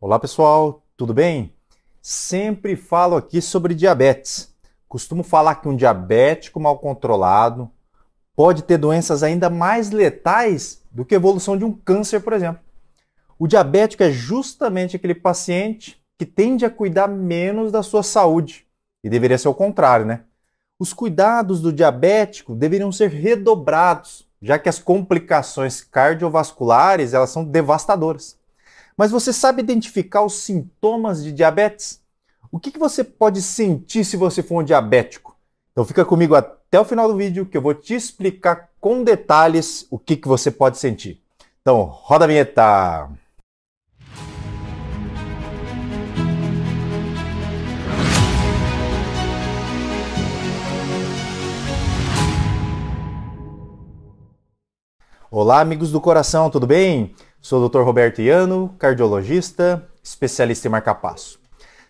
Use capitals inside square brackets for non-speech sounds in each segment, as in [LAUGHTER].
Olá pessoal, tudo bem? Sempre falo aqui sobre diabetes. Costumo falar que um diabético mal controlado pode ter doenças ainda mais letais do que a evolução de um câncer, por exemplo. O diabético é justamente aquele paciente que tende a cuidar menos da sua saúde. E deveria ser o contrário, né? Os cuidados do diabético deveriam ser redobrados, já que as complicações cardiovasculares elas são devastadoras. Mas você sabe identificar os sintomas de diabetes? O que, que você pode sentir se você for um diabético? Então fica comigo até o final do vídeo que eu vou te explicar com detalhes o que, que você pode sentir. Então roda a vinheta! Olá, amigos do coração, tudo bem? Sou o Dr. Roberto Iano, cardiologista, especialista em marcapasso.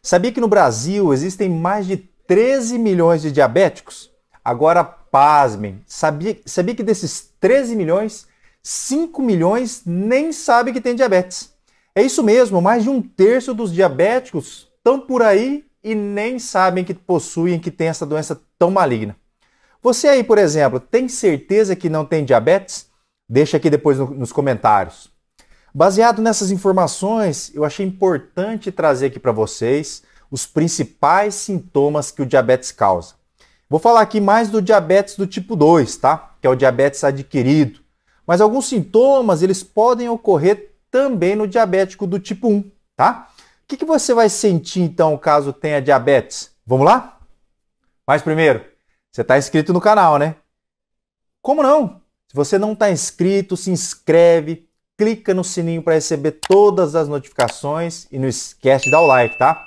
Sabia que no Brasil existem mais de 13 milhões de diabéticos? Agora, pasmem, sabia, sabia que desses 13 milhões, 5 milhões nem sabem que tem diabetes. É isso mesmo, mais de um terço dos diabéticos estão por aí e nem sabem que possuem, que tem essa doença tão maligna. Você aí, por exemplo, tem certeza que não tem diabetes? Deixa aqui depois no, nos comentários. Baseado nessas informações, eu achei importante trazer aqui para vocês os principais sintomas que o diabetes causa. Vou falar aqui mais do diabetes do tipo 2, tá? Que é o diabetes adquirido. Mas alguns sintomas, eles podem ocorrer também no diabético do tipo 1, tá? O que, que você vai sentir, então, caso tenha diabetes? Vamos lá? Mas primeiro, você está inscrito no canal, né? Como não? Se você não está inscrito, se inscreve, clica no sininho para receber todas as notificações e não esquece de dar o like, tá?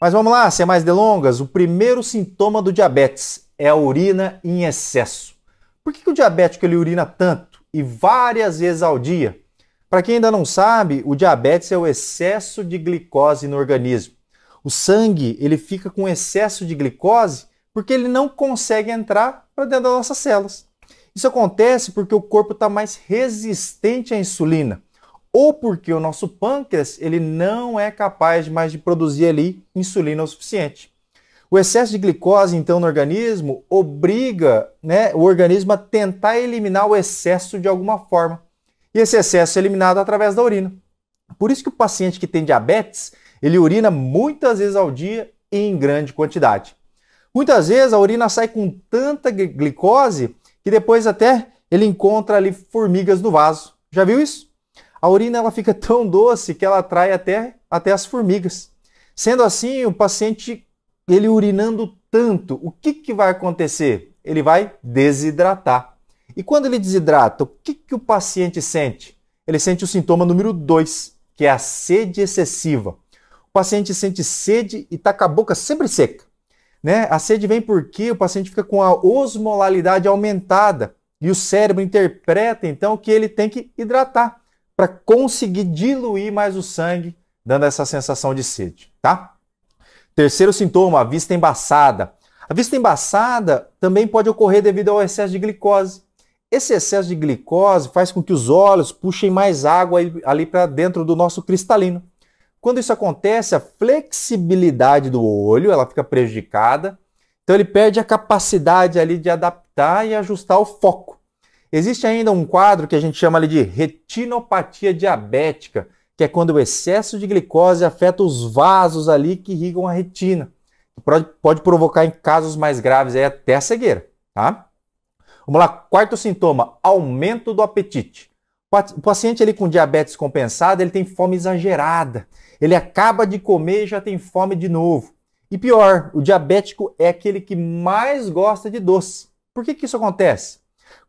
Mas vamos lá, sem mais delongas, o primeiro sintoma do diabetes é a urina em excesso. Por que, que o diabético ele urina tanto e várias vezes ao dia? Para quem ainda não sabe, o diabetes é o excesso de glicose no organismo. O sangue ele fica com excesso de glicose porque ele não consegue entrar para dentro das nossas células. Isso acontece porque o corpo está mais resistente à insulina ou porque o nosso pâncreas ele não é capaz mais de produzir ali insulina o suficiente. O excesso de glicose, então, no organismo obriga né, o organismo a tentar eliminar o excesso de alguma forma. E esse excesso é eliminado através da urina. Por isso que o paciente que tem diabetes, ele urina muitas vezes ao dia e em grande quantidade. Muitas vezes a urina sai com tanta glicose que depois até ele encontra ali formigas no vaso. Já viu isso? A urina ela fica [LAUGHS] tão doce que ela atrai até, até as formigas. Sendo assim, o paciente ele urinando tanto, o que, que vai acontecer? Ele vai desidratar. E quando ele desidrata, o que, que o paciente sente? Ele sente o sintoma número 2, que é a sede excessiva. O paciente sente sede e está com a boca sempre seca. Né? A sede vem porque o paciente fica com a osmolalidade aumentada e o cérebro interpreta então que ele tem que hidratar para conseguir diluir mais o sangue, dando essa sensação de sede, tá? Terceiro sintoma, a vista embaçada. A vista embaçada também pode ocorrer devido ao excesso de glicose. Esse excesso de glicose faz com que os olhos puxem mais água ali para dentro do nosso cristalino. Quando isso acontece, a flexibilidade do olho ela fica prejudicada, então ele perde a capacidade ali de adaptar e ajustar o foco. Existe ainda um quadro que a gente chama ali de retinopatia diabética, que é quando o excesso de glicose afeta os vasos ali que irrigam a retina, pode, provocar em casos mais graves aí até cegueira, tá? Vamos lá, quarto sintoma, aumento do apetite. O paciente ele com diabetes compensada, ele tem fome exagerada. Ele acaba de comer e já tem fome de novo. E pior, o diabético é aquele que mais gosta de doce. Por que, que isso acontece?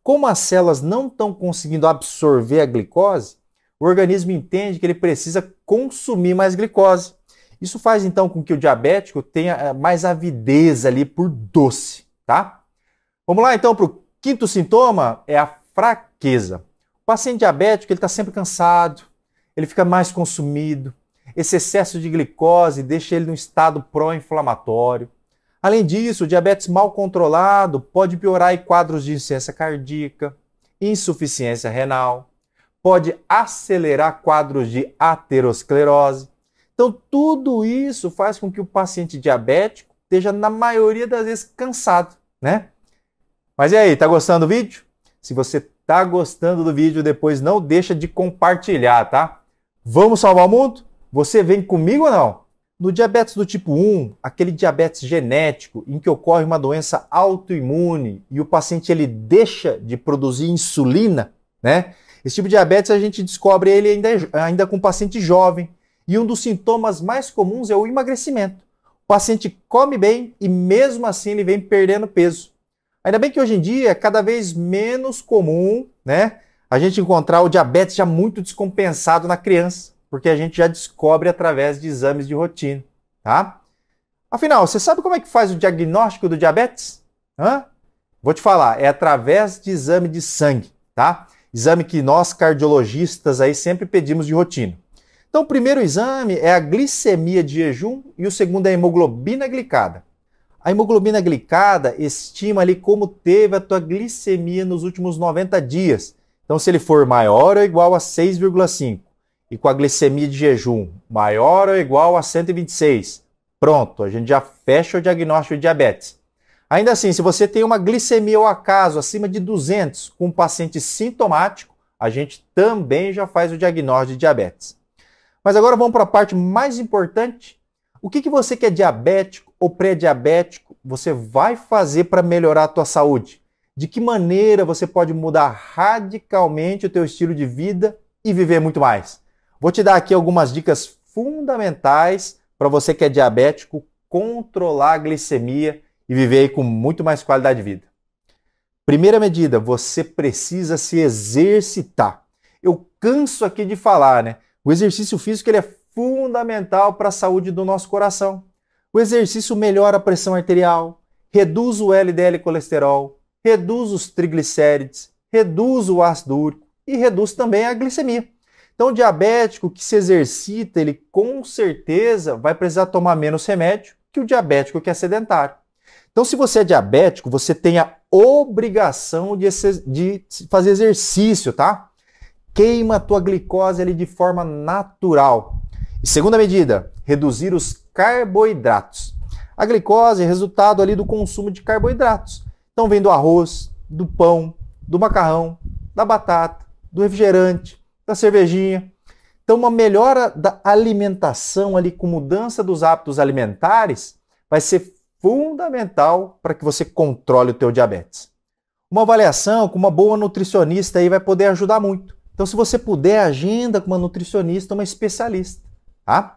Como as células não estão conseguindo absorver a glicose, o organismo entende que ele precisa consumir mais glicose. Isso faz então com que o diabético tenha eh, mais avidez ali por doce, tá? Vamos lá então para o quinto sintoma, é a fraqueza paciente diabético ele está sempre cansado, ele fica mais consumido. Esse excesso de glicose deixa ele num estado pró-inflamatório. Além disso, o diabetes mal controlado pode piorar em quadros de insuficiência cardíaca, insuficiência renal, pode acelerar quadros de aterosclerose. Então, tudo isso faz com que o paciente diabético esteja, na maioria das vezes, cansado, né? Mas e aí, tá gostando do vídeo? Se você Tá gostando do vídeo? Depois não deixa de compartilhar, tá? Vamos salvar o mundo? Você vem comigo ou não? No diabetes do tipo 1, aquele diabetes genético em que ocorre uma doença autoimune e o paciente ele deixa de produzir insulina, né? Esse tipo de diabetes a gente descobre ele ainda, ainda com paciente jovem. E um dos sintomas mais comuns é o emagrecimento. O paciente come bem e mesmo assim ele vem perdendo peso. Ainda bem que hoje em dia é cada vez menos comum, né, a gente encontrar o diabetes já muito descompensado na criança, porque a gente já descobre através de exames de rotina, tá? Afinal, você sabe como é que faz o diagnóstico do diabetes? Hã? Vou te falar, é através de exame de sangue, tá? Exame que nós cardiologistas aí sempre pedimos de rotina. Então, o primeiro exame é a glicemia de jejum e o segundo é a hemoglobina glicada. A hemoglobina glicada estima ali como teve a tua glicemia nos últimos 90 dias. Então, se ele for maior ou igual a 6,5 e com a glicemia de jejum maior ou igual a 126, pronto, a gente já fecha o diagnóstico de diabetes. Ainda assim, se você tem uma glicemia ao acaso acima de 200 com um paciente sintomático, a gente também já faz o diagnóstico de diabetes. Mas agora vamos para a parte mais importante, o que, que você que é diabético ou pré-diabético, você vai fazer para melhorar a tua saúde? De que maneira você pode mudar radicalmente o teu estilo de vida e viver muito mais? Vou te dar aqui algumas dicas fundamentais para você que é diabético controlar a glicemia e viver com muito mais qualidade de vida. Primeira medida, você precisa se exercitar. Eu canso aqui de falar, né? O exercício físico ele é fundamental para a saúde do nosso coração. O exercício melhora a pressão arterial, reduz o LDL colesterol, reduz os triglicérides, reduz o ácido úrico e reduz também a glicemia. Então, o diabético que se exercita, ele com certeza vai precisar tomar menos remédio que o diabético que é sedentário. Então, se você é diabético, você tem a obrigação de, de fazer exercício, tá? Queima a tua glicose ali de forma natural. E segunda medida, reduzir os carboidratos. A glicose é resultado ali do consumo de carboidratos. Então vem do arroz, do pão, do macarrão, da batata, do refrigerante, da cervejinha. Então uma melhora da alimentação ali com mudança dos hábitos alimentares vai ser fundamental para que você controle o teu diabetes. Uma avaliação com uma boa nutricionista aí vai poder ajudar muito. Então se você puder, agenda com uma nutricionista, uma especialista tá?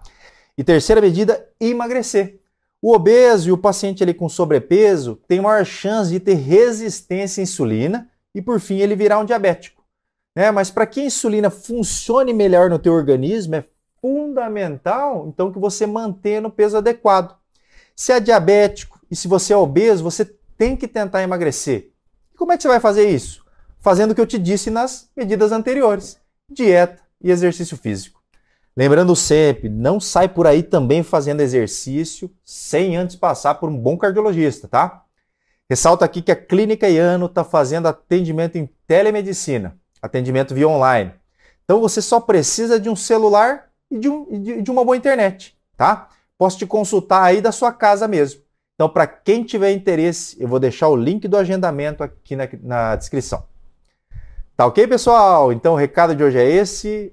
E terceira medida, emagrecer. O obeso e o paciente ali com sobrepeso tem maior chance de ter resistência à insulina e por fim ele virar um diabético. Né? Mas para que a insulina funcione melhor no teu organismo é fundamental então que você mantenha o peso adequado. Se é diabético e se você é obeso, você tem que tentar emagrecer. E como é que você vai fazer isso? Fazendo o que eu te disse nas medidas anteriores: dieta e exercício físico. Lembrando sempre, não sai por aí também fazendo exercício sem antes passar por um bom cardiologista, tá? Ressalta aqui que a Clínica Iano está fazendo atendimento em telemedicina, atendimento via online. Então você só precisa de um celular e de, um, de, de uma boa internet, tá? Posso te consultar aí da sua casa mesmo. Então, para quem tiver interesse, eu vou deixar o link do agendamento aqui na, na descrição. Tá ok, pessoal? Então, o recado de hoje é esse.